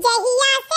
जहिया से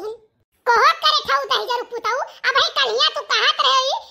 कहत करे था उताही जरूर पुताऊ अब है कलिया तू कहत रही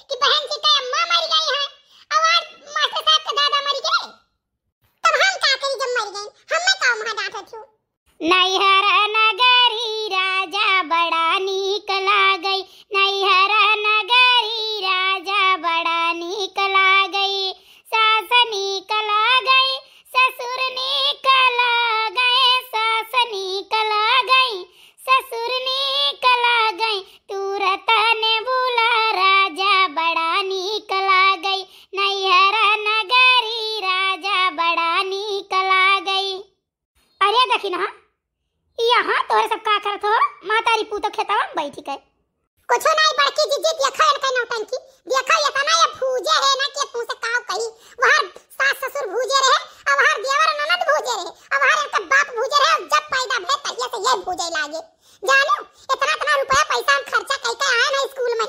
कुछ नहीं बड़की जीजी देखा है कहीं नौटंकी देखा ये तना ये भूजे है ना के पूछे से काव कही वहां सास ससुर भूजे रहे अब वहां देवर ननद भूजे रहे अब वहां इनका बाप भूजे रहे और जब पैदा भए तहिया से ये भूजे लागे जानो इतना इतना रुपया पैसा हम खर्चा कई कई आए ना स्कूल में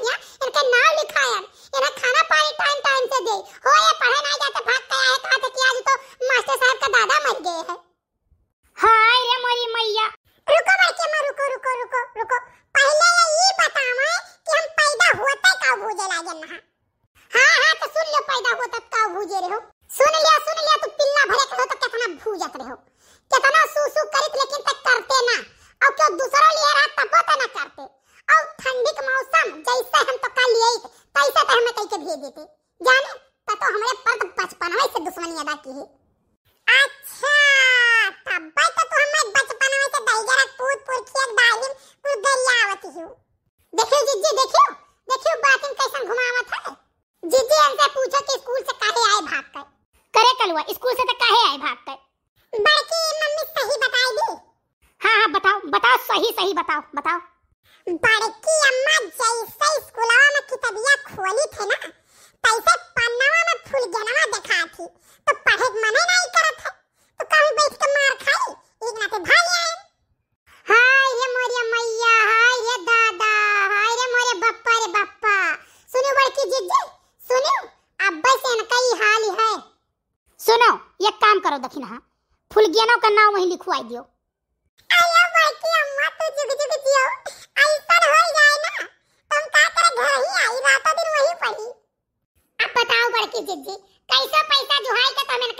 भूजे लागे नहा हां हां तो सुन लो पैदा हो तब का तो भूजे रहो सुन लिया सुन लिया तू पिल्ला भरे के तो केतना भूजत रहो केतना सुसु करित लेकिन तक तो करते ना और क्यों दूसरो लिए रहा तब तो ना करते और ठंडी के मौसम जैसे हम तो कल लिए तैसे तो हमें कह के भेज देते जाने तो तो हमारे पर तो बचपन में से दुश्मनी अदा की है अच्छा तब तो तू हमें बचपन में से दईगरा कूद पुरखिया डालिम कुछ दरियावती हूं देखियो जी जी देखियो देखियो बातिन कैसन घुमावत है जीजी हमसे पूछो कि स्कूल से काहे आए भाग कर करे कलुआ स्कूल से तो काहे आए भाग कर बड़की मम्मी सही बताई दी हाँ हाँ बताओ बताओ सही सही बताओ बताओ बड़की अम्मा जैसे स्कूलवा में किताबिया खोली थे ना पैसे पन्नावा में फूल जनवा देखा थी तो पढ़े मने की हाल है सुनो ये काम करो दखिन हाँ फुलगियानो का नाम वहीं लिखवाई दियो अरे की अम्मा तो जुग जुग जियो ऐसन हो जाए ना तुम तो का करे घर ही आई रात दिन वहीं पड़ी अब बताओ बड़की जिज्जी कैसा पैसा जुहाई के तुमने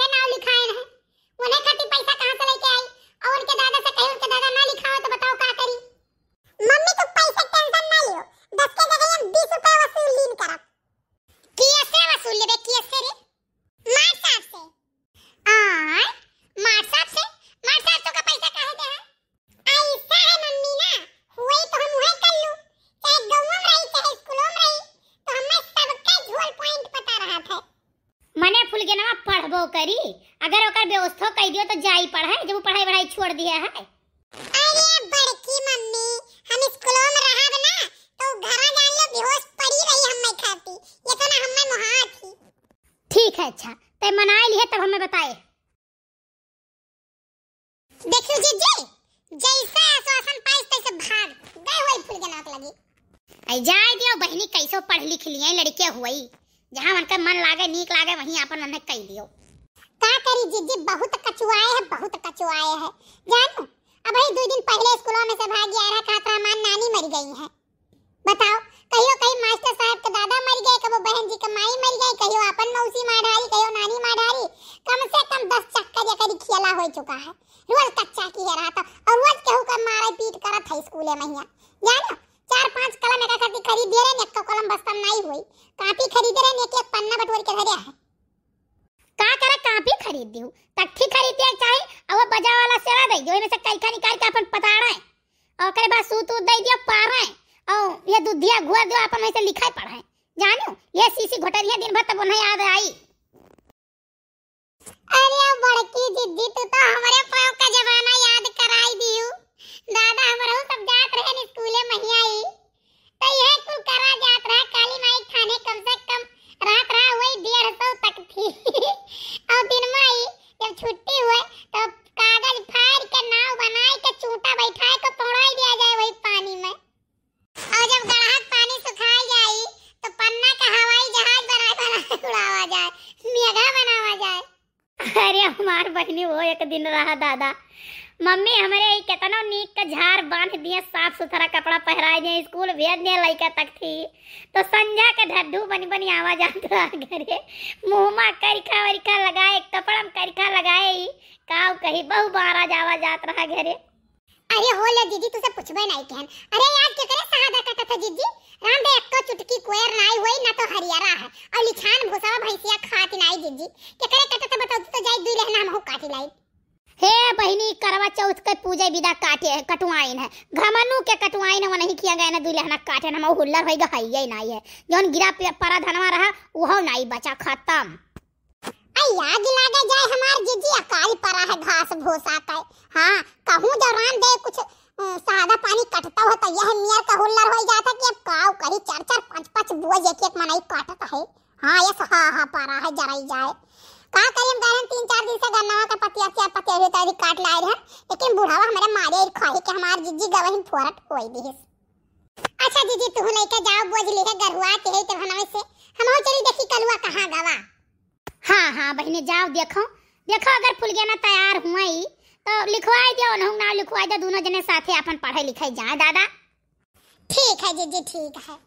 करी अगर ओकर व्यवस्था कह दियो तो जाई पढ़ाए जब पढ़ाई वढ़ाई छोड़ दिया है अरे बड़की मम्मी हम स्कूल में रहब ना तो घर जान लो बेहोश पड़ी रही हम हम्मे खाती ये तो ना हम में मुहा थी ठीक है अच्छा तो मनाए लिए तब हमें बताए देखियो जी जी जैसे आश्वासन पाइस तैसे भाग गए वही फुल के नाक लगी आई जाए दियो बहनी कैसो पढ़ लिख लिए लड़के हुई जहाँ का मन लागे नीक लागे वहीं अपन उन्हें कह दियो करी जिज्जी बहुत कछुआए है बहुत कछुआए है जानू अब भाई दो दिन पहले स्कूलों में से भाग गया रहा था मान नानी मर गई है बताओ कहियो कहीं मास्टर साहब के दादा मर गए कबो बहन जी के माई मर गई कहियो अपन मौसी मार डाली कहियो नानी मार डाली कम से कम दस चक्कर या करी खेला हो चुका है रोज कच्चा की रहा था और रोज केहू का मारे पीट करत है स्कूल में ही जानो चार पांच कलम एक खरीद दे रहे ने एक तो कलम बस्ता नहीं हुई कापी खरीद रहे ने एक पन्ना बटोर के धरे है का करे कापी खरीद दियो तख्ती खरीद दिया चाहे अब बजा वाला सेवा दे जो दियो से कई कैका निकाल के अपन पताड़ा है और करे बात सूत उत दे दियो पा रहे और ये दुधिया घुआ दियो अपन वैसे लिखा पढ़ा है जानो ये सीसी घटरिया दिन भर तब नहीं याद आई अरे बड़की दीदी तू तो हमारे पाँव का जमाना याद कराई दियो अरे हमार बहनी वो एक दिन रहा दादा मम्मी हमारे कितना नीक का झार बांध दिए साफ सुथरा कपड़ा पहरा दिए स्कूल भेज दिए लड़का तक थी तो संझा के ढड्डू बनी बनी आवाज आते रहा मुँह में करखा वरिखा लगाए कपड़ा में करखा लगाए काव कही बहु बारा जावा जात रहा घरे अरे हो ले दीदी तुझसे पूछबे नहीं केहन अरे आज केकरे सहादा कटा था दीदी राम देव चुटकी कोयर नाई होई ना तो हरियारा है और लिछान भूसावा भैंसिया खाती नाई जीजी केकरे कटे तो बताओ तो जाई दुई लहना हमहु काटी लाई हे बहिनी करवा चौथ के पूजा विदा काटे कटुआइन है घमनु के कटुआइन हम नहीं किया गया ना दुई लहना काटे ना हम हुल्लर होई गई नाई है जौन गिरा परा धनवा रहा वह नाई बचा खत्म अया गिला गए जाए हमार जीजी अकाल परा है घास भूसा का हां कहूं दौरान दे कुछ अं, सादा पानी कटता हो तो यह नियर का हुल्लर हो जाता कि अब काव करी चर्चा बुआ जेकी एक मनाई काटत है हाँ यस हाँ हाँ पारा है जरा ही जाए का करें कारण तीन चार दिन से गन्नावा का पतिया से पतिया तारी काट लाए रहे लेकिन बुढ़ावा हमारे मारे खाए के हमार जीजी गवही फोरट कोई होई है अच्छा जीजी तू लेके जाओ बुआ जी लेके गरुआ के है तो हनवे से हम चली देखी कलुआ कहाँ गवा हाँ हाँ बहने जाओ देखो देखो अगर गया ना तैयार हुआ ही तो लिखवाई दियो नहुंग ना लिखवाई दो दोनों जने साथे अपन पढ़ाई लिखाई जाए दादा ठीक है जीजी ठीक है